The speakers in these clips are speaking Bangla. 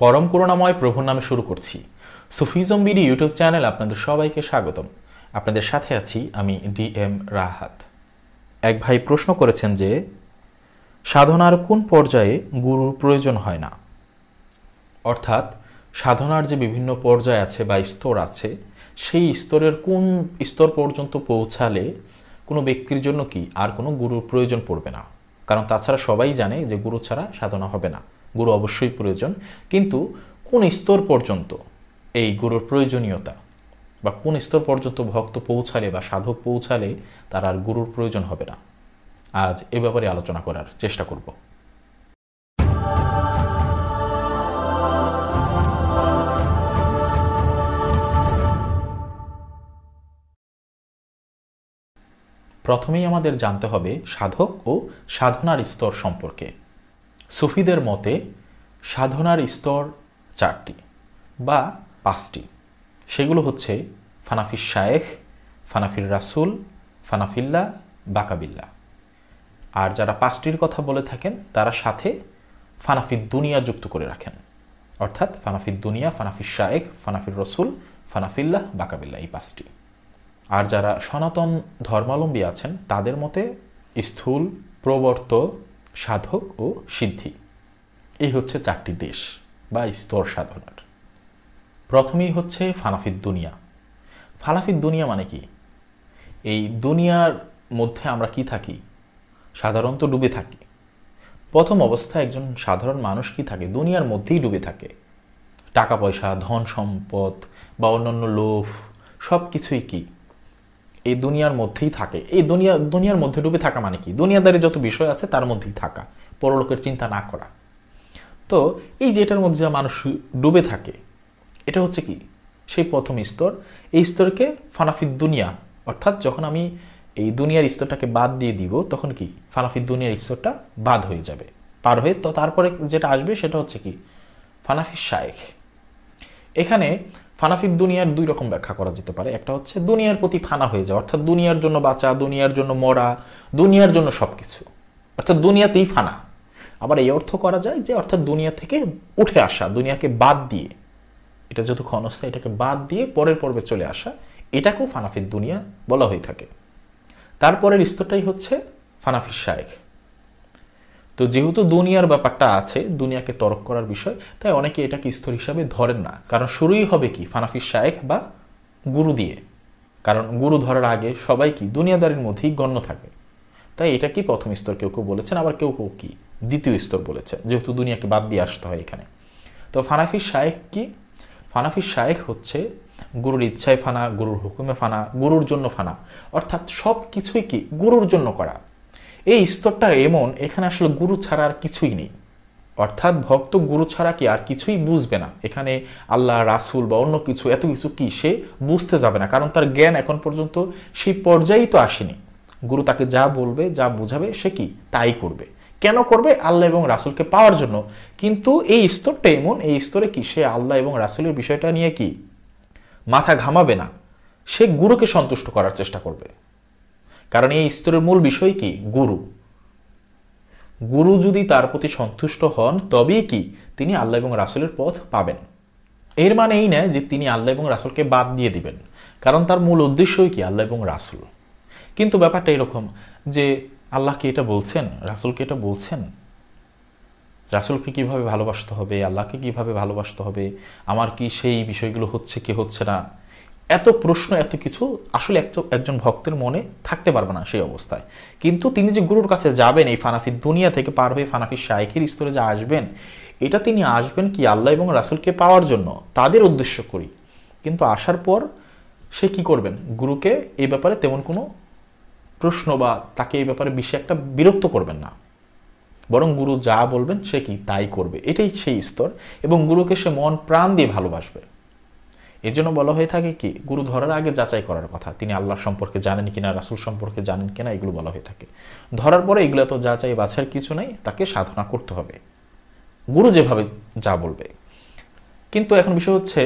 পরম করুণাময় প্রভুর নামে শুরু করছি সুফিজম বিডি ইউটিউব চ্যানেল আপনাদের সবাইকে স্বাগতম আপনাদের সাথে আছি আমি ডি এম রাহাত এক ভাই প্রশ্ন করেছেন যে সাধনার কোন পর্যায়ে গুরুর প্রয়োজন হয় না অর্থাৎ সাধনার যে বিভিন্ন পর্যায় আছে বা স্তর আছে সেই স্তরের কোন স্তর পর্যন্ত পৌঁছালে কোনো ব্যক্তির জন্য কি আর কোনো গুরুর প্রয়োজন পড়বে না কারণ তাছাড়া সবাই জানে যে গুরু ছাড়া সাধনা হবে না গুরু অবশ্যই প্রয়োজন কিন্তু কোন স্তর পর্যন্ত এই গুরুর প্রয়োজনীয়তা বা কোন স্তর পর্যন্ত ভক্ত পৌঁছালে বা সাধক পৌঁছালে তার আর গুরুর প্রয়োজন হবে না আজ এ ব্যাপারে আলোচনা করার চেষ্টা করব প্রথমেই আমাদের জানতে হবে সাধক ও সাধনার স্তর সম্পর্কে সুফিদের মতে সাধনার স্তর চারটি বা পাঁচটি সেগুলো হচ্ছে ফানাফির শায়েখ ফানাফির রাসুল ফানাফিল্লা বাকাবিল্লা আর যারা পাঁচটির কথা বলে থাকেন তারা সাথে ফানাফির দুনিয়া যুক্ত করে রাখেন অর্থাৎ ফানাফির দুনিয়া ফানাফির শায়েখ ফানাফির রসুল ফানাফিল্লাহ বাকাবিল্লা এই পাঁচটি আর যারা সনাতন ধর্মাবলম্বী আছেন তাদের মতে স্থূল প্রবর্ত সাধক ও সিদ্ধি এই হচ্ছে চারটি দেশ বা স্তর সাধনার প্রথমেই হচ্ছে ফানাফিদ দুনিয়া ফালাফিদ দুনিয়া মানে কি এই দুনিয়ার মধ্যে আমরা কি থাকি সাধারণত ডুবে থাকি প্রথম অবস্থায় একজন সাধারণ মানুষ কি থাকে দুনিয়ার মধ্যেই ডুবে থাকে টাকা পয়সা ধন সম্পদ বা অন্যান্য লোভ সব কিছুই কী এই দুনিয়ার মধ্যেই থাকে এই দুনিয়া দুনিয়ার মধ্যে ডুবে থাকা মানে কি দুনিয়াদারি যত বিষয় আছে তার মধ্যেই থাকা পরলোকের চিন্তা না করা তো এই যে এটার মধ্যে যা মানুষ ডুবে থাকে এটা হচ্ছে কি সেই প্রথম স্তর এই স্তরকে ফানাফিদ দুনিয়া অর্থাৎ যখন আমি এই দুনিয়ার স্তরটাকে বাদ দিয়ে দিব তখন কি ফানাফিদ দুনিয়ার স্তরটা বাদ হয়ে যাবে পার হয়ে তো তারপরে যেটা আসবে সেটা হচ্ছে কি ফানাফি শায়েখ এখানে ফানাফির দুনিয়ার দুই রকম ব্যাখ্যা করা যেতে পারে একটা হচ্ছে দুনিয়ার প্রতি ফানা হয়ে যাওয়া অর্থাৎ দুনিয়ার জন্য বাঁচা দুনিয়ার জন্য মরা দুনিয়ার জন্য সব কিছু অর্থাৎ দুনিয়াতেই ফানা আবার এই অর্থ করা যায় যে অর্থাৎ দুনিয়া থেকে উঠে আসা দুনিয়াকে বাদ দিয়ে এটা যেহেতু ক্ষণস্থা এটাকে বাদ দিয়ে পরের পর্বে চলে আসা এটাকেও ফানাফির দুনিয়া বলা হয়ে থাকে তারপরের স্তরটাই হচ্ছে ফানাফির শায়েখ তো যেহেতু দুনিয়ার ব্যাপারটা আছে দুনিয়াকে তরক করার বিষয় তাই অনেকে এটাকে স্তর হিসাবে ধরেন না কারণ শুরুই হবে কি ফানাফির শায়েখ বা গুরু দিয়ে কারণ গুরু ধরার আগে সবাই কি দুনিয়াদারির মধ্যেই গণ্য থাকে তাই এটা কি প্রথম স্তর কেউ কেউ বলেছেন আবার কেউ কেউ কি দ্বিতীয় স্তর বলেছে যেহেতু দুনিয়াকে বাদ দিয়ে আসতে হয় এখানে তো ফানাফির শায়েখ কি ফানাফির শায়েখ হচ্ছে গুরুর ইচ্ছায় ফানা গুরুর হুকুমে ফানা গুরুর জন্য ফানা অর্থাৎ সব কিছুই কি গুরুর জন্য করা এই স্তরটা এমন এখানে আসলে গুরু ছাড়া আর কিছুই নেই অর্থাৎ ভক্ত গুরু ছাড়া কি আর কিছুই বুঝবে না এখানে আল্লাহ রাসুল বা অন্য কিছু এত কিছু কি সে বুঝতে যাবে না কারণ তার জ্ঞান এখন পর্যন্ত সেই পর্যায়েই তো আসেনি গুরু তাকে যা বলবে যা বুঝাবে সে কি তাই করবে কেন করবে আল্লাহ এবং রাসুলকে পাওয়ার জন্য কিন্তু এই স্তরটা এমন এই স্তরে কি সে আল্লাহ এবং রাসুলের বিষয়টা নিয়ে কি মাথা ঘামাবে না সে গুরুকে সন্তুষ্ট করার চেষ্টা করবে কারণ এই স্তরের মূল বিষয় কি গুরু গুরু যদি তার প্রতি সন্তুষ্ট হন তবেই কি তিনি আল্লাহ এবং রাসুলের পথ পাবেন এর মানে এই নয় যে তিনি আল্লাহ এবং রাসুলকে বাদ দিয়ে দিবেন কারণ তার মূল উদ্দেশ্যই কি আল্লাহ এবং রাসুল কিন্তু ব্যাপারটা এরকম যে আল্লাহকে এটা বলছেন রাসুলকে এটা বলছেন রাসুলকে কিভাবে ভালোবাসতে হবে আল্লাহকে কিভাবে ভালোবাসতে হবে আমার কি সেই বিষয়গুলো হচ্ছে কি হচ্ছে না এত প্রশ্ন এত কিছু আসলে একজন ভক্তের মনে থাকতে পারবে না সেই অবস্থায় কিন্তু তিনি যে গুরুর কাছে যাবেন এই ফানাফির দুনিয়া থেকে পার হয়ে ফানাফির শায়েখের স্তরে যে আসবেন এটা তিনি আসবেন কি আল্লাহ এবং রাসুলকে পাওয়ার জন্য তাদের উদ্দেশ্য করি কিন্তু আসার পর সে কি করবেন গুরুকে এই ব্যাপারে তেমন কোনো প্রশ্ন বা তাকে এই ব্যাপারে বেশি একটা বিরক্ত করবেন না বরং গুরু যা বলবেন সে কি তাই করবে এটাই সেই স্তর এবং গুরুকে সে মন প্রাণ দিয়ে ভালোবাসবে এর জন্য বলা হয়ে থাকে কি গুরু ধরার আগে যাচাই করার কথা তিনি আল্লাহ সম্পর্কে জানেন কিনা রাসুল সম্পর্কে জানেন কিনা এগুলো বলা হয়ে থাকে ধরার পরে এগুলো তো যাচাই বাছার কিছু নাই তাকে সাধনা করতে হবে গুরু যেভাবে যা বলবে কিন্তু এখন বিষয় হচ্ছে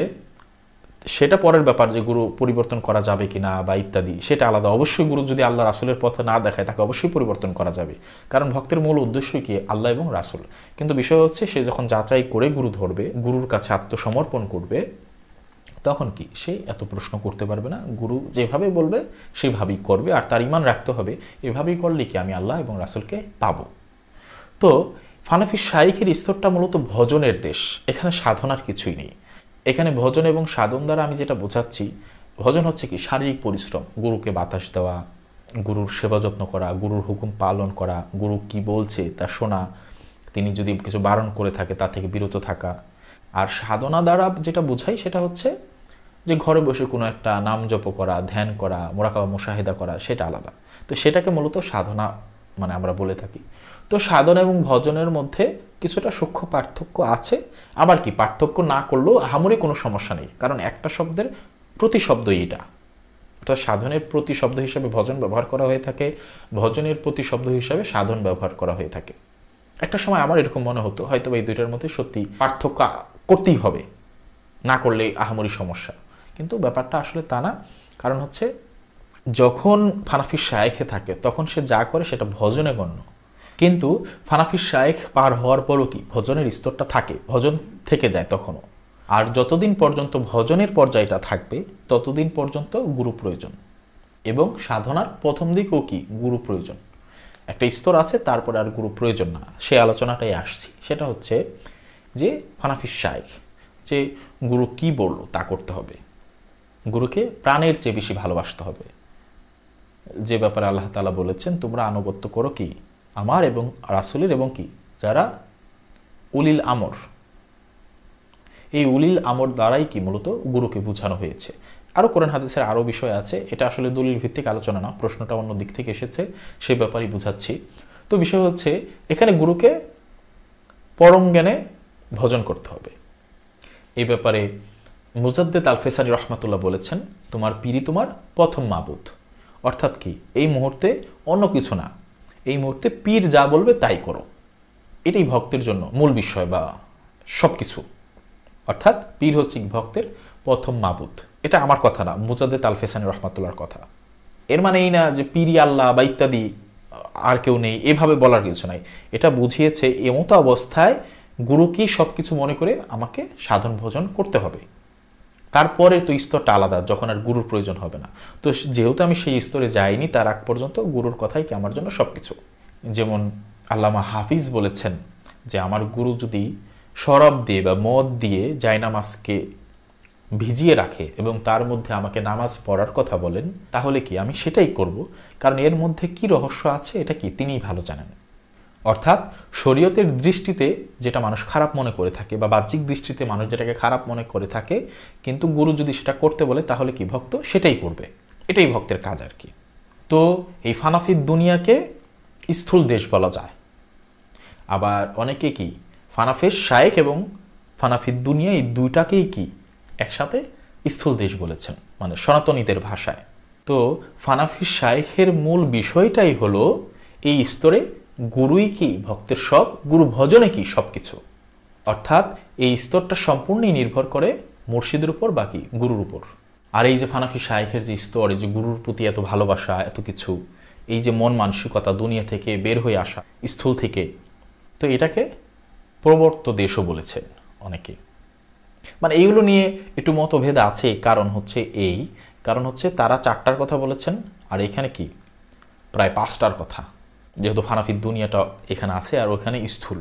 সেটা পরের ব্যাপার যে গুরু পরিবর্তন করা যাবে কি না বা ইত্যাদি সেটা আলাদা অবশ্যই গুরু যদি আল্লাহ রাসুলের পথে না দেখায় তাকে অবশ্যই পরিবর্তন করা যাবে কারণ ভক্তের মূল উদ্দেশ্যই কি আল্লাহ এবং রাসুল কিন্তু বিষয় হচ্ছে সে যখন যাচাই করে গুরু ধরবে গুরুর কাছে আত্মসমর্পণ করবে তখন কি সে এত প্রশ্ন করতে পারবে না গুরু যেভাবে বলবে সেভাবেই করবে আর তার ইমান রাখতে হবে এভাবেই করলে কি আমি আল্লাহ এবং রাসুলকে পাব তো ফানাফি শাইখের স্তরটা মূলত ভজনের দেশ এখানে সাধনার কিছুই নেই এখানে ভজন এবং সাধন দ্বারা আমি যেটা বোঝাচ্ছি ভজন হচ্ছে কি শারীরিক পরিশ্রম গুরুকে বাতাস দেওয়া গুরুর সেবা যত্ন করা গুরুর হুকুম পালন করা গুরু কি বলছে তা শোনা তিনি যদি কিছু বারণ করে থাকে তা থেকে বিরত থাকা আর সাধনা দ্বারা যেটা বোঝাই সেটা হচ্ছে যে ঘরে বসে কোনো একটা নাম জপ করা ধ্যান করা মোরাকাবা মুশাহিদা করা সেটা আলাদা তো সেটাকে মূলত সাধনা মানে আমরা বলে থাকি তো সাধন এবং ভজনের মধ্যে কিছুটা সূক্ষ্ম পার্থক্য আছে আবার কি পার্থক্য না করলেও আহামরি কোনো সমস্যা নেই কারণ একটা শব্দের প্রতিশব্দই এটা অর্থাৎ সাধনের প্রতিশব্দ হিসাবে ভজন ব্যবহার করা হয়ে থাকে ভজনের প্রতিশব্দ হিসাবে সাধন ব্যবহার করা হয়ে থাকে একটা সময় আমার এরকম মনে হতো হয়তো এই দুইটার মধ্যে সত্যি পার্থক্য করতেই হবে না করলে আহামরি সমস্যা কিন্তু ব্যাপারটা আসলে তা না কারণ হচ্ছে যখন ফানাফি শায়েখে থাকে তখন সে যা করে সেটা ভজনে গণ্য কিন্তু ফানাফি শায়েখ পার হওয়ার পরও কি ভজনের স্তরটা থাকে ভজন থেকে যায় তখনও আর যতদিন পর্যন্ত ভজনের পর্যায়টা থাকবে ততদিন পর্যন্ত গুরু প্রয়োজন এবং সাধনার প্রথম দিকেও কি গুরু প্রয়োজন একটা স্তর আছে তারপরে আর গুরু প্রয়োজন না সে আলোচনাটাই আসছি সেটা হচ্ছে যে ফানাফির শায়েখ যে গুরু কি বলল তা করতে হবে গুরুকে প্রাণের চেয়ে বেশি ভালোবাসতে হবে যে ব্যাপারে আল্লাহ তালা বলেছেন তোমরা আনুগত্য করো কি আমার এবং রাসুলের এবং কি যারা উলিল আমর এই উলিল আমর দ্বারাই কি মূলত গুরুকে বোঝানো হয়েছে আরও কোরআন হাদিসের আরও বিষয় আছে এটা আসলে দলিল ভিত্তিক আলোচনা না প্রশ্নটা অন্য দিক থেকে এসেছে সে ব্যাপারেই বুঝাচ্ছি তো বিষয় হচ্ছে এখানে গুরুকে পরম জ্ঞানে ভজন করতে হবে এই ব্যাপারে মুজাদ্দেদ আলফেসানি রহমাতুল্লাহ বলেছেন তোমার পীরই তোমার প্রথম মাবুদ অর্থাৎ কি এই মুহূর্তে অন্য কিছু না এই মুহূর্তে পীর যা বলবে তাই করো এটাই ভক্তের জন্য মূল বিষয় বা সব কিছু অর্থাৎ পীর হচ্ছে ভক্তের প্রথম মাবুদ এটা আমার কথা না মুজাদ্দেদ আলফেসানি রহমাতুল্লার কথা এর মানে এই না যে পীরি আল্লাহ বা ইত্যাদি আর কেউ নেই এভাবে বলার কিছু নাই এটা বুঝিয়েছে এমতো অবস্থায় গুরুকেই সব কিছু মনে করে আমাকে সাধন ভোজন করতে হবে তারপরে তো স্তরটা আলাদা যখন আর গুরুর প্রয়োজন হবে না তো যেহেতু আমি সেই স্তরে যাইনি তার আগ পর্যন্ত গুরুর কথাই কি আমার জন্য সব কিছু যেমন আল্লামা হাফিজ বলেছেন যে আমার গুরু যদি শরব দিয়ে বা মদ দিয়ে জায়নামাজকে ভিজিয়ে রাখে এবং তার মধ্যে আমাকে নামাজ পড়ার কথা বলেন তাহলে কি আমি সেটাই করব কারণ এর মধ্যে কি রহস্য আছে এটা কি তিনিই ভালো জানেন অর্থাৎ শরীয়তের দৃষ্টিতে যেটা মানুষ খারাপ মনে করে থাকে বা বাহ্যিক দৃষ্টিতে মানুষ যেটাকে খারাপ মনে করে থাকে কিন্তু গুরু যদি সেটা করতে বলে তাহলে কি ভক্ত সেটাই করবে এটাই ভক্তের কাজ আর কি তো এই ফানাফির দুনিয়াকে স্থূল দেশ বলা যায় আবার অনেকে কি ফানাফের শায়েক এবং ফানাফির দুনিয়া এই দুইটাকেই কি একসাথে স্থূল দেশ বলেছেন মানে সনাতনীদের ভাষায় তো ফানাফি শায়েখের মূল বিষয়টাই হলো এই স্তরে গুরুই কি ভক্তের সব গুরু ভজনে কি সব কিছু অর্থাৎ এই স্তরটা সম্পূর্ণই নির্ভর করে মুর্শিদের উপর বাকি গুরুর উপর আর এই যে ফানাফি শাহের যে স্তর এই যে গুরুর প্রতি এত ভালোবাসা এত কিছু এই যে মন মানসিকতা দুনিয়া থেকে বের হয়ে আসা স্থূল থেকে তো এটাকে প্রবর্ত দেশও বলেছেন অনেকে মানে এইগুলো নিয়ে একটু মতভেদ আছে কারণ হচ্ছে এই কারণ হচ্ছে তারা চারটার কথা বলেছেন আর এখানে কি প্রায় পাঁচটার কথা যেহেতু হানাফির দুনিয়াটা এখানে আছে আর ওখানে স্থূল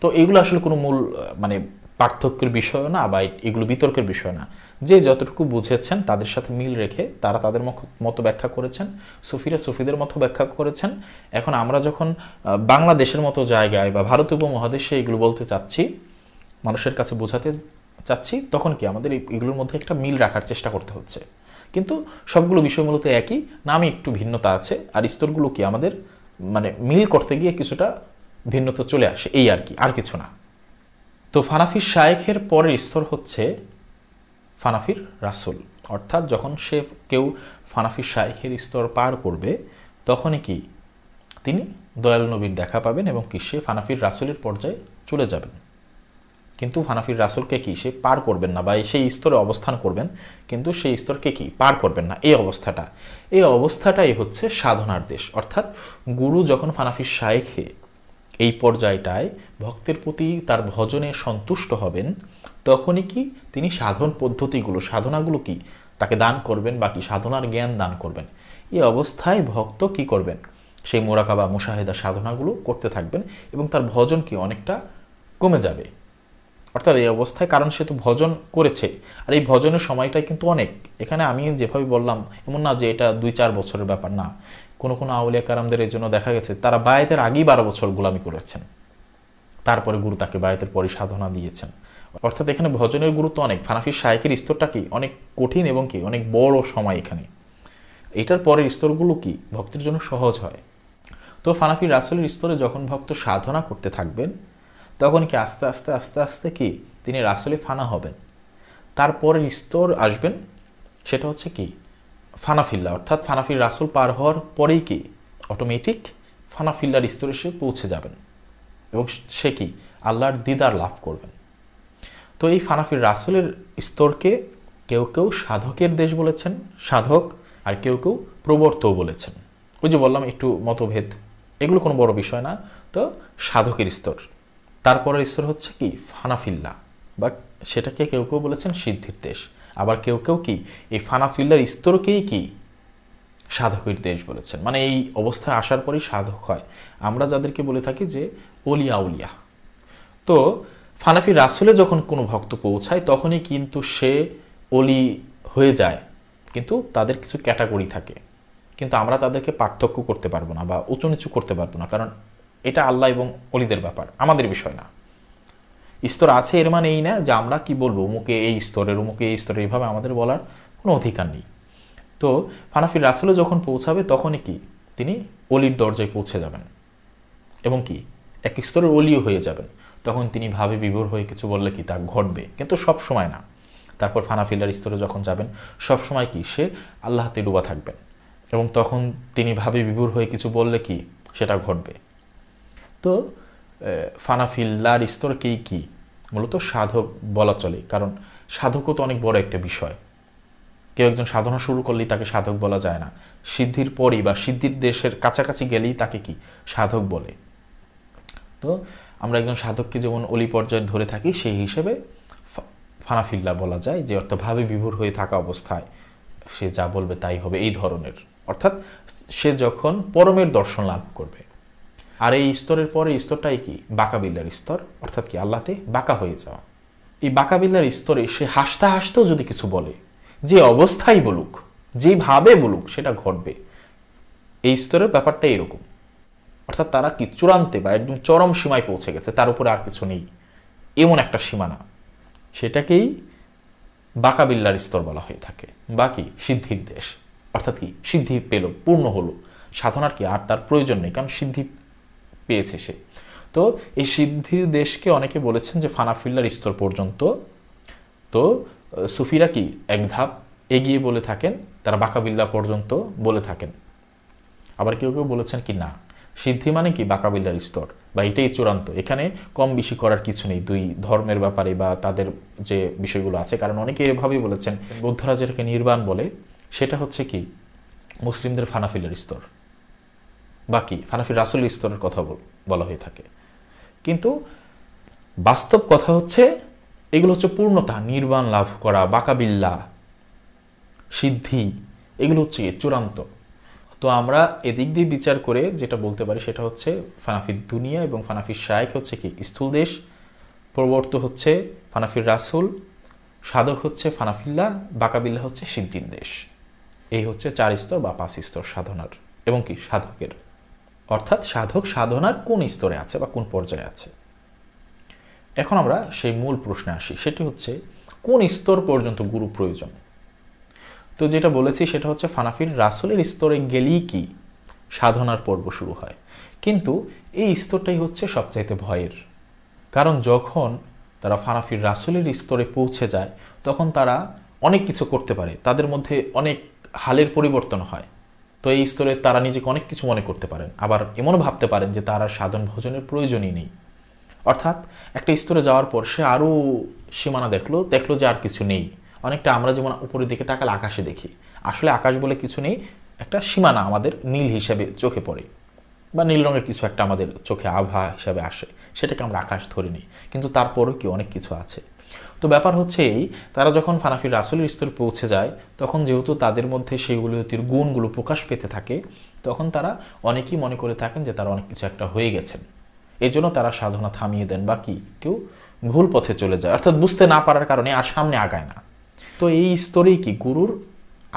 তো এগুলো আসলে কোনো মূল মানে পার্থক্যের বিষয় না বা এগুলো বিতর্কের বিষয় না যে যতটুকু বুঝেছেন তাদের সাথে মিল রেখে তারা তাদের মতো ব্যাখ্যা করেছেন সুফিরা সুফিদের মতো ব্যাখ্যা করেছেন এখন আমরা যখন বাংলাদেশের মতো জায়গায় বা ভারত উপমহাদেশে এগুলো বলতে চাচ্ছি মানুষের কাছে বোঝাতে চাচ্ছি তখন কি আমাদের এগুলোর মধ্যে একটা মিল রাখার চেষ্টা করতে হচ্ছে কিন্তু সবগুলো বিষয় মূলত একই নামে একটু ভিন্নতা আছে আর স্তরগুলো কি আমাদের মানে মিল করতে গিয়ে কিছুটা ভিন্নত চলে আসে এই আর কি আর কিছু না তো ফানাফির শায়েখের পরের স্তর হচ্ছে ফানাফির রাসুল অর্থাৎ যখন সে কেউ ফানাফির শায়েখের স্তর পার করবে তখনই কি তিনি দয়াল নবীর দেখা পাবেন এবং কি সে ফানাফির রাসুলের পর্যায়ে চলে যাবেন কিন্তু হানাফির রাসুলকে কি সে পার করবেন না বা সেই স্তরে অবস্থান করবেন কিন্তু সেই স্তরকে কি পার করবেন না এই অবস্থাটা এই অবস্থাটাই হচ্ছে সাধনার দেশ অর্থাৎ গুরু যখন ফানাফির শায়েখে এই পর্যায়টায় ভক্তের প্রতি তার ভজনে সন্তুষ্ট হবেন তখনই কি তিনি সাধন পদ্ধতিগুলো সাধনাগুলো কি তাকে দান করবেন বা কি সাধনার জ্ঞান দান করবেন এই অবস্থায় ভক্ত কি করবেন সেই মোরাকা বা মুশাহেদা সাধনাগুলো করতে থাকবেন এবং তার ভজন কি অনেকটা কমে যাবে অর্থাৎ এই অবস্থায় কারণ সে তো ভজন করেছে আর এই ভজনের সময়টা কিন্তু অনেক এখানে আমি যেভাবে বললাম এমন না যে এটা দুই চার বছরের ব্যাপার না কোনো কোনো আউলিয়া কারামদের এই জন্য দেখা গেছে তারা বায়েতের আগেই বারো বছর গোলামি করেছেন তারপরে গুরু তাকে বায়েতের পরে সাধনা দিয়েছেন অর্থাৎ এখানে ভজনের গুরুত্ব অনেক ফানাফির শায়েকের স্তরটা কি অনেক কঠিন এবং কি অনেক বড় সময় এখানে এটার পরের স্তরগুলো কি ভক্তের জন্য সহজ হয় তো ফানাফির রাসুলের স্তরে যখন ভক্ত সাধনা করতে থাকবেন তখন কি আস্তে আস্তে আস্তে আস্তে কি তিনি রাসুলি ফানা হবেন তারপরের স্তর আসবেন সেটা হচ্ছে কি ফানাফিল্লা অর্থাৎ ফানাফিল রাসুল পার হওয়ার পরেই কি অটোমেটিক ফানাফিল্লার স্তরে সে পৌঁছে যাবেন এবং সে কি আল্লাহর দিদার লাভ করবেন তো এই ফানাফির রাসুলের স্তরকে কেউ কেউ সাধকের দেশ বলেছেন সাধক আর কেউ কেউ প্রবর্তও বলেছেন ওই যে বললাম একটু মতভেদ এগুলো কোনো বড় বিষয় না তো সাধকের স্তর তারপরের স্তর হচ্ছে কি ফানাফিল্লা বা সেটাকে কেউ কেউ বলেছেন সিদ্ধির দেশ আবার কেউ কেউ কি এই ফানাফিল্লার স্তরকেই কি সাধকের দেশ বলেছেন মানে এই অবস্থায় আসার পরই সাধক হয় আমরা যাদেরকে বলে থাকি যে অলিয়া উলিয়া তো ফানাফি রাসুলে যখন কোনো ভক্ত পৌঁছায় তখনই কিন্তু সে অলি হয়ে যায় কিন্তু তাদের কিছু ক্যাটাগরি থাকে কিন্তু আমরা তাদেরকে পার্থক্য করতে পারবো না বা উঁচু নিচু করতে পারবো না কারণ এটা আল্লাহ এবং অলিদের ব্যাপার আমাদের বিষয় না স্তর আছে এর মানে এই না যে আমরা কি বলবো মুখে এই স্তরের মুখে এই স্তরের এইভাবে আমাদের বলার কোনো অধিকার নেই তো ফানাফির রাসুলে যখন পৌঁছাবে তখনই কি তিনি অলির দরজায় পৌঁছে যাবেন এবং কি এক স্তরের অলিও হয়ে যাবেন তখন তিনি ভাবে বিভোর হয়ে কিছু বললে কি তা ঘটবে কিন্তু সব সময় না তারপর ফানাফিল্লার স্তরে যখন যাবেন সব সময় কি সে আল্লাহতে ডুবা থাকবেন এবং তখন তিনি ভাবে বিভোর হয়ে কিছু বললে কি সেটা ঘটবে তো ফানাফিল্লার স্তরকেই কি মূলত সাধক বলা চলে কারণ সাধকও তো অনেক বড় একটা বিষয় কেউ একজন সাধনা শুরু করলেই তাকে সাধক বলা যায় না সিদ্ধির পরই বা সিদ্ধির দেশের কাছাকাছি গেলেই তাকে কি সাধক বলে তো আমরা একজন সাধককে যেমন অলি পর্যায়ে ধরে থাকি সেই হিসেবে ফানাফিল্লা বলা যায় যে অর্থভাবে বিভোর হয়ে থাকা অবস্থায় সে যা বলবে তাই হবে এই ধরনের অর্থাৎ সে যখন পরমের দর্শন লাভ করবে আর এই স্তরের পরে স্তরটাই কি বাকাবিল্লার স্তর অর্থাৎ কি আল্লাহতে বাঁকা হয়ে যাওয়া এই বাঁকাবিল্লার স্তরে সে হাসতে হাসতেও যদি কিছু বলে যে অবস্থাই বলুক যেভাবে বলুক সেটা ঘটবে এই স্তরের ব্যাপারটা এরকম অর্থাৎ তারা কি চূড়ান্তে বা একদম চরম সীমায় পৌঁছে গেছে তার উপরে আর কিছু নেই এমন একটা সীমানা সেটাকেই বাকাবিল্লার স্তর বলা হয়ে থাকে বাকি সিদ্ধির দেশ অর্থাৎ কি সিদ্ধি পেল পূর্ণ হলো সাধনার কি আর তার প্রয়োজন নেই কারণ সিদ্ধি পেয়েছে সে তো এই সিদ্ধির দেশকে অনেকে বলেছেন যে ফানাফিল্লার স্তর পর্যন্ত তো সুফিরা কি এক ধাপ এগিয়ে বলে থাকেন তারা বাঁকাবিল্লা পর্যন্ত বলে থাকেন আবার কেউ কেউ বলেছেন কি না সিদ্ধি মানে কি বাঁকাবিল্লার স্তর বা এটাই চূড়ান্ত এখানে কম বেশি করার কিছু নেই দুই ধর্মের ব্যাপারে বা তাদের যে বিষয়গুলো আছে কারণ অনেকে এভাবেই বলেছেন বৌদ্ধরা যেটাকে নির্বাণ বলে সেটা হচ্ছে কি মুসলিমদের ফানাফিল্লার স্তর বাকি হানাফি রাসুল স্তরের কথা বলা হয়ে থাকে কিন্তু বাস্তব কথা হচ্ছে এগুলো হচ্ছে পূর্ণতা নির্বাণ লাভ করা বাকাবিল্লা সিদ্ধি এগুলো হচ্ছে চূড়ান্ত তো আমরা এদিক দিয়ে বিচার করে যেটা বলতে পারি সেটা হচ্ছে ফানাফির দুনিয়া এবং ফানাফির শায়েক হচ্ছে কি স্থূল দেশ প্রবর্ত হচ্ছে ফানাফির রাসুল সাধক হচ্ছে ফানাফিল্লা বাকাবিল্লা হচ্ছে সিদ্ধির দেশ এই হচ্ছে চার স্তর বা পাঁচ স্তর সাধনার এবং কি সাধকের অর্থাৎ সাধক সাধনার কোন স্তরে আছে বা কোন পর্যায়ে আছে এখন আমরা সেই মূল প্রশ্নে আসি সেটি হচ্ছে কোন স্তর পর্যন্ত গুরু প্রয়োজন তো যেটা বলেছি সেটা হচ্ছে ফানাফির রাসুলের স্তরে গেলেই কি সাধনার পর্ব শুরু হয় কিন্তু এই স্তরটাই হচ্ছে সবচাইতে ভয়ের কারণ যখন তারা ফানাফির রাসুলের স্তরে পৌঁছে যায় তখন তারা অনেক কিছু করতে পারে তাদের মধ্যে অনেক হালের পরিবর্তন হয় তো এই স্তরে তারা নিজেকে অনেক কিছু মনে করতে পারেন আবার এমনও ভাবতে পারেন যে তার আর সাধন ভোজনের প্রয়োজনই নেই অর্থাৎ একটা স্তরে যাওয়ার পর সে আরও সীমানা দেখলো দেখলো যে আর কিছু নেই অনেকটা আমরা যেমন উপরের দিকে তাকালে আকাশে দেখি আসলে আকাশ বলে কিছু নেই একটা সীমানা আমাদের নীল হিসাবে চোখে পড়ে বা নীল রঙের কিছু একটা আমাদের চোখে আভা হিসাবে আসে সেটাকে আমরা আকাশ ধরে নিই কিন্তু তারপরও কি অনেক কিছু আছে তো ব্যাপার হচ্ছে এই তারা যখন ফানাফির রাসুলের স্তরে পৌঁছে যায় তখন যেহেতু তাদের মধ্যে সেইগুলো গুণগুলো প্রকাশ পেতে থাকে তখন তারা অনেকেই মনে করে থাকেন যে তারা অনেক কিছু একটা হয়ে গেছেন এই জন্য তারা সাধনা থামিয়ে দেন বা কি কেউ ভুল পথে চলে যায় অর্থাৎ বুঝতে না পারার কারণে আর সামনে আগায় না তো এই স্তরেই কি গুরুর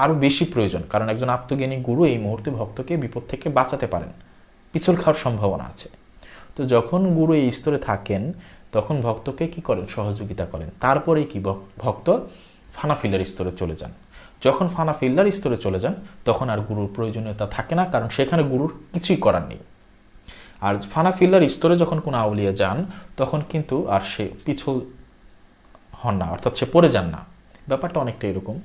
আরও বেশি প্রয়োজন কারণ একজন আত্মজ্ঞানী গুরু এই মুহূর্তে ভক্তকে বিপদ থেকে বাঁচাতে পারেন পিছল খাওয়ার সম্ভাবনা আছে তো যখন গুরু এই স্তরে থাকেন তখন ভক্তকে কি করেন সহযোগিতা করেন তারপরেই কি ভক্ত ফানাফিল্লার স্তরে চলে যান যখন ফানাফিল্লার স্তরে চলে যান তখন আর গুরুর প্রয়োজনীয়তা থাকে না কারণ সেখানে গুরুর কিছুই করার নেই আর ফানাফিল্লার স্তরে যখন কোনো আউলিয়া যান তখন কিন্তু আর সে পিছু হন না অর্থাৎ সে পড়ে যান না ব্যাপারটা অনেকটা এরকম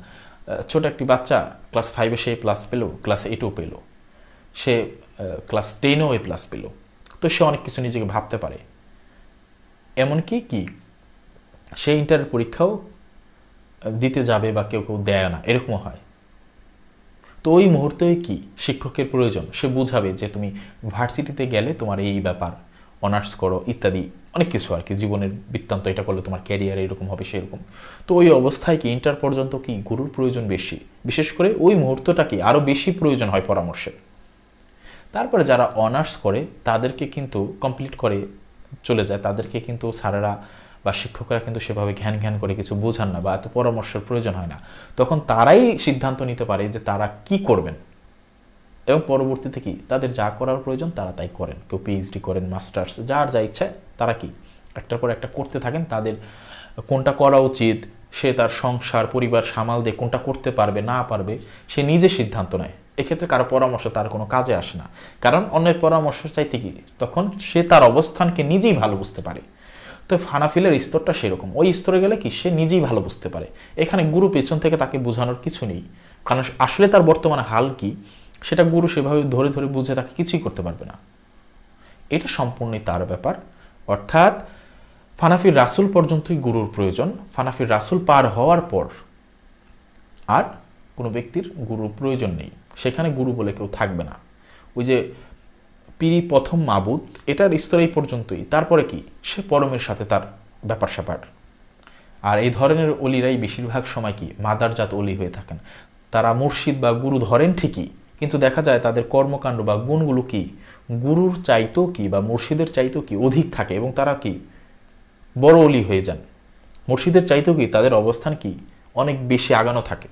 ছোট একটি বাচ্চা ক্লাস ফাইভে সে প্লাস পেলো ক্লাস এইটও পেলো সে ক্লাস টেনও এ প্লাস পেলো তো সে অনেক কিছু নিজেকে ভাবতে পারে এমনকি কি সে ইন্টার পরীক্ষাও দিতে যাবে বা কেউ কেউ দেয় না এরকমও হয় তো ওই মুহূর্তেই কি শিক্ষকের প্রয়োজন সে বুঝাবে যে তুমি ভার্সিটিতে গেলে তোমার এই ব্যাপার অনার্স করো ইত্যাদি অনেক কিছু আর কি জীবনের বৃত্তান্ত এটা করলে তোমার ক্যারিয়ার এরকম হবে সেরকম তো ওই অবস্থায় কি ইন্টার পর্যন্ত কি গুরুর প্রয়োজন বেশি বিশেষ করে ওই মুহূর্তটা কি আরও বেশি প্রয়োজন হয় পরামর্শের তারপরে যারা অনার্স করে তাদেরকে কিন্তু কমপ্লিট করে চলে যায় তাদেরকে কিন্তু স্যারেরা বা শিক্ষকরা কিন্তু সেভাবে ঘ্যান ঘ্যান করে কিছু বোঝান না বা এত পরামর্শের প্রয়োজন হয় না তখন তারাই সিদ্ধান্ত নিতে পারে যে তারা কি করবেন এবং পরবর্তীতে কি তাদের যা করার প্রয়োজন তারা তাই করেন কেউ পিএইচডি করেন মাস্টার্স যার যা ইচ্ছে তারা কি একটার পর একটা করতে থাকেন তাদের কোনটা করা উচিত সে তার সংসার পরিবার সামাল দিয়ে কোনটা করতে পারবে না পারবে সে নিজে সিদ্ধান্ত নেয় এক্ষেত্রে কারো পরামর্শ তার কোনো কাজে আসে না কারণ অন্যের পরামর্শ চাইতে কি তখন সে তার অবস্থানকে নিজেই ভালো বুঝতে পারে তো ফানাফিলের স্তরটা সেরকম ওই স্তরে গেলে কি সে নিজেই ভালো বুঝতে পারে এখানে গুরু পেছন থেকে তাকে বোঝানোর কিছু নেই কারণ আসলে তার বর্তমানে হাল কি সেটা গুরু সেভাবে ধরে ধরে বুঝে তাকে কিছুই করতে পারবে না এটা সম্পূর্ণই তার ব্যাপার অর্থাৎ ফানাফির রাসুল পর্যন্তই গুরুর প্রয়োজন ফানাফির রাসুল পার হওয়ার পর আর কোনো ব্যক্তির গুরুর প্রয়োজন নেই সেখানে গুরু বলে কেউ থাকবে না ওই যে পিরি প্রথম মাবুদ এটার স্তর এই পর্যন্তই তারপরে কি সে পরমের সাথে তার ব্যাপার স্যাপার আর এই ধরনের অলিরাই বেশিরভাগ সময় কি মাদারজাত অলি হয়ে থাকেন তারা মুর্শিদ বা গুরু ধরেন ঠিকই কিন্তু দেখা যায় তাদের কর্মকাণ্ড বা গুণগুলো কি গুরুর চাইতেও কি বা মুর্শিদের চাইতেও কি অধিক থাকে এবং তারা কি বড় অলি হয়ে যান মুর্শিদের চাইতেও কি তাদের অবস্থান কি অনেক বেশি আগানো থাকে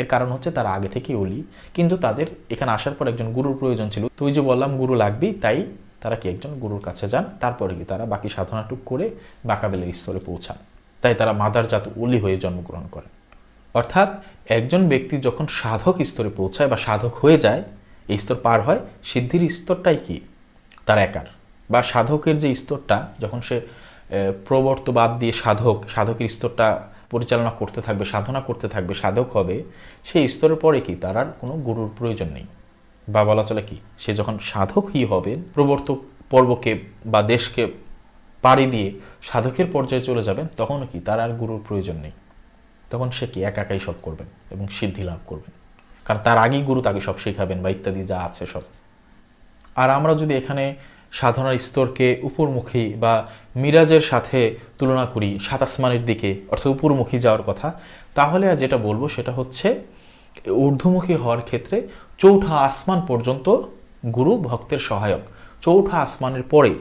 এর কারণ হচ্ছে তারা আগে থেকে অলি কিন্তু তাদের এখানে আসার পর একজন গুরুর প্রয়োজন ছিল তুই যে বললাম গুরু লাগবি তাই তারা কি একজন গুরুর কাছে যান তারপরে কি তারা বাকি সাধনাটুক করে বাঁকাবেলের স্তরে পৌঁছান তাই তারা মাদার জাত অলি হয়ে জন্মগ্রহণ করেন অর্থাৎ একজন ব্যক্তি যখন সাধক স্তরে পৌঁছায় বা সাধক হয়ে যায় এই স্তর পার হয় সিদ্ধির স্তরটাই কি তার একার বা সাধকের যে স্তরটা যখন সে প্রবর্তবাদ দিয়ে সাধক সাধকের স্তরটা পরিচালনা করতে থাকবে সাধনা করতে থাকবে সাধক হবে সেই স্তরের পরে কি তার আর কোনো গুরুর প্রয়োজন নেই বা বলা চলে কি সে যখন সাধকই হবেন প্রবর্তক পর্বকে বা দেশকে পাড়ি দিয়ে সাধকের পর্যায়ে চলে যাবেন তখন কি তার আর গুরুর প্রয়োজন নেই তখন সে কি একাই সব করবেন এবং সিদ্ধি লাভ করবেন কারণ তার আগেই গুরু তাকে সব শেখাবেন বা ইত্যাদি যা আছে সব আর আমরা যদি এখানে সাধনার স্তরকে উপরমুখী বা মিরাজের সাথে তুলনা করি সাত আসমানের দিকে অর্থাৎ উপরমুখী যাওয়ার কথা তাহলে আর যেটা বলবো সেটা হচ্ছে ঊর্ধ্বমুখী হওয়ার ক্ষেত্রে চৌঠা আসমান পর্যন্ত গুরু ভক্তের সহায়ক চৌঠা আসমানের পরে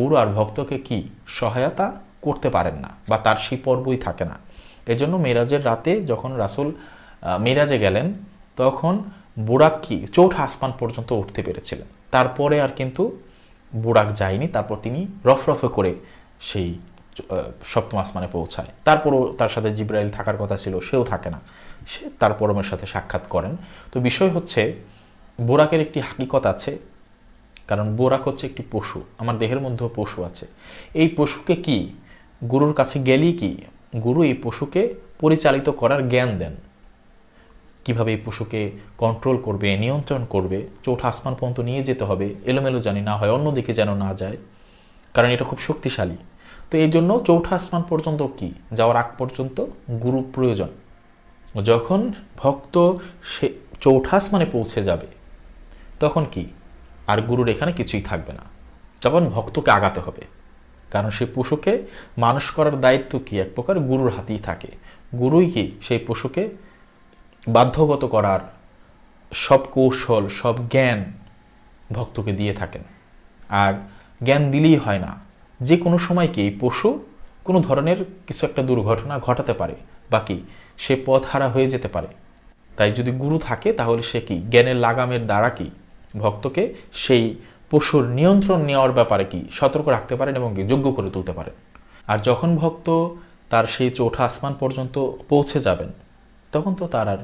গুরু আর ভক্তকে কি সহায়তা করতে পারেন না বা তার সেই পর্বই থাকে না এজন্য মেরাজের রাতে যখন রাসুল মেরাজে গেলেন তখন বোরাক্কি চৌঠা আসমান পর্যন্ত উঠতে পেরেছিলেন তারপরে আর কিন্তু বোরাক যায়নি তারপর তিনি রফরফে করে সেই সপ্তম আসমানে পৌঁছায় তারপরও তার সাথে জিব্রাইল থাকার কথা ছিল সেও থাকে না সে তার পরমের সাথে সাক্ষাৎ করেন তো বিষয় হচ্ছে বোরাকের একটি হাকিকত আছে কারণ বোরাক হচ্ছে একটি পশু আমার দেহের মধ্যেও পশু আছে এই পশুকে কি গুরুর কাছে গেলেই কি গুরু এই পশুকে পরিচালিত করার জ্ঞান দেন কিভাবে পশুকে কন্ট্রোল করবে নিয়ন্ত্রণ করবে চোট আসমান পর্যন্ত নিয়ে যেতে হবে এলোমেলো জানি না হয় অন্যদিকে যেন না যায় কারণ এটা খুব শক্তিশালী তো এই জন্য চৌঠা আসমান পর্যন্ত কি যাওয়ার আগ পর্যন্ত গুরু প্রয়োজন যখন ভক্ত সে চৌঠা আসমানে পৌঁছে যাবে তখন কি আর গুরুর এখানে কিছুই থাকবে না তখন ভক্তকে আগাতে হবে কারণ সেই পশুকে মানুষ করার দায়িত্ব কি এক প্রকার গুরুর হাতেই থাকে গুরুই কি সেই পশুকে বাধ্যগত করার সব কৌশল সব জ্ঞান ভক্তকে দিয়ে থাকেন আর জ্ঞান দিলেই হয় না যে কোনো সময়কেই পশু কোনো ধরনের কিছু একটা দুর্ঘটনা ঘটাতে পারে বাকি সে পথ হারা হয়ে যেতে পারে তাই যদি গুরু থাকে তাহলে সে কি জ্ঞানের লাগামের দ্বারা কি ভক্তকে সেই পশুর নিয়ন্ত্রণ নেওয়ার ব্যাপারে কি সতর্ক রাখতে পারেন এবং যোগ্য করে তুলতে পারেন আর যখন ভক্ত তার সেই চৌঠা আসমান পর্যন্ত পৌঁছে যাবেন তখন তো তার আর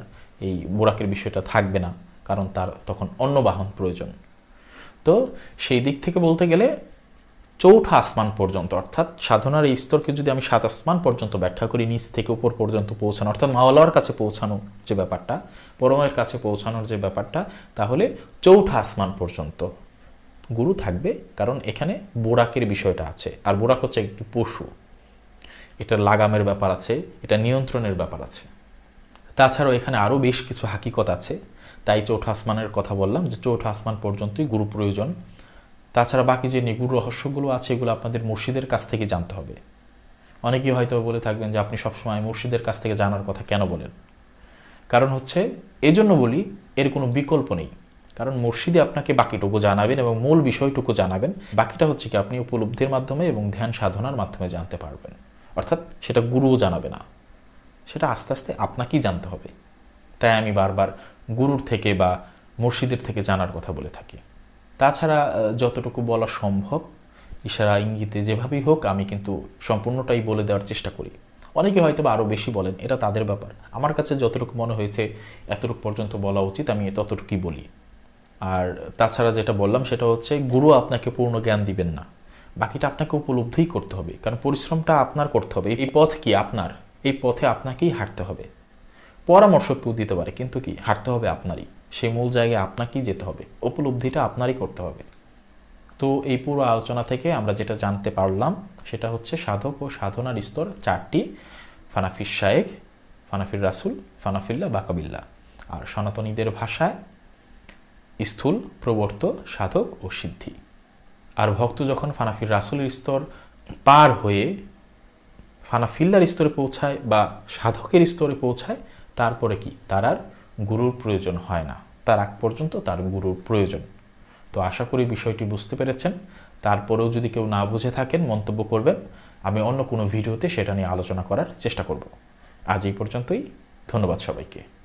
এই বোরাকের বিষয়টা থাকবে না কারণ তার তখন অন্য বাহন প্রয়োজন তো সেই দিক থেকে বলতে গেলে চৌঠা আসমান পর্যন্ত অর্থাৎ সাধনার এই স্তরকে যদি আমি সাত আসমান পর্যন্ত ব্যাখ্যা করি নিচ থেকে উপর পর্যন্ত পৌঁছানো অর্থাৎ মাওলার কাছে পৌঁছানো যে ব্যাপারটা পরমের কাছে পৌঁছানোর যে ব্যাপারটা তাহলে চৌঠা আসমান পর্যন্ত গুরু থাকবে কারণ এখানে বোরাকের বিষয়টা আছে আর বোরাক হচ্ছে একটি পশু এটা লাগামের ব্যাপার আছে এটা নিয়ন্ত্রণের ব্যাপার আছে তাছাড়াও এখানে আরও বেশ কিছু হাকিকত আছে তাই চৌঠ আসমানের কথা বললাম যে চৌঠ আসমান পর্যন্তই গুরু প্রয়োজন তাছাড়া বাকি যে নিগুর রহস্যগুলো আছে এগুলো আপনাদের মুর্শিদের কাছ থেকে জানতে হবে অনেকেই হয়তো বলে থাকবেন যে আপনি সবসময় মুর্শিদের কাছ থেকে জানার কথা কেন বলেন কারণ হচ্ছে এজন্য বলি এর কোনো বিকল্প নেই কারণ মুর্শিদে আপনাকে বাকিটুকু জানাবেন এবং মূল বিষয়টুকু জানাবেন বাকিটা হচ্ছে কি আপনি উপলব্ধির মাধ্যমে এবং ধ্যান সাধনার মাধ্যমে জানতে পারবেন অর্থাৎ সেটা গুরুও জানাবে না সেটা আস্তে আস্তে আপনাকেই জানতে হবে তাই আমি বারবার গুরুর থেকে বা মুর্শিদের থেকে জানার কথা বলে থাকি তাছাড়া যতটুকু বলা সম্ভব ইশারা ইঙ্গিতে যেভাবেই হোক আমি কিন্তু সম্পূর্ণটাই বলে দেওয়ার চেষ্টা করি অনেকে হয়তো আরও বেশি বলেন এটা তাদের ব্যাপার আমার কাছে যতটুকু মনে হয়েছে এতটুকু পর্যন্ত বলা উচিত আমি ততটুকুই বলি আর তাছাড়া যেটা বললাম সেটা হচ্ছে গুরু আপনাকে পূর্ণ জ্ঞান দিবেন না বাকিটা আপনাকে উপলব্ধিই করতে হবে কারণ পরিশ্রমটা আপনার করতে হবে এই পথ কি আপনার এই পথে আপনাকেই হাঁটতে হবে পরামর্শ কেউ দিতে পারে কিন্তু কি হাঁটতে হবে আপনারই সেই মূল জায়গায় আপনাকেই যেতে হবে উপলব্ধিটা আপনারই করতে হবে তো এই পুরো আলোচনা থেকে আমরা যেটা জানতে পারলাম সেটা হচ্ছে সাধক ও সাধনার স্তর চারটি ফানাফির শায়েক ফানাফির রাসুল ফানাফিল্লা কাবিল্লা আর সনাতনীদের ভাষায় স্থূল প্রবর্ত সাধক ও সিদ্ধি আর ভক্ত যখন ফানাফির রাসুলের স্তর পার হয়ে ফানাফিল্লার স্তরে পৌঁছায় বা সাধকের স্তরে পৌঁছায় তারপরে কি তার আর গুরুর প্রয়োজন হয় না তার আগ পর্যন্ত তার গুরুর প্রয়োজন তো আশা করি বিষয়টি বুঝতে পেরেছেন তারপরেও যদি কেউ না বুঝে থাকেন মন্তব্য করবেন আমি অন্য কোনো ভিডিওতে সেটা নিয়ে আলোচনা করার চেষ্টা করব আজ এই পর্যন্তই ধন্যবাদ সবাইকে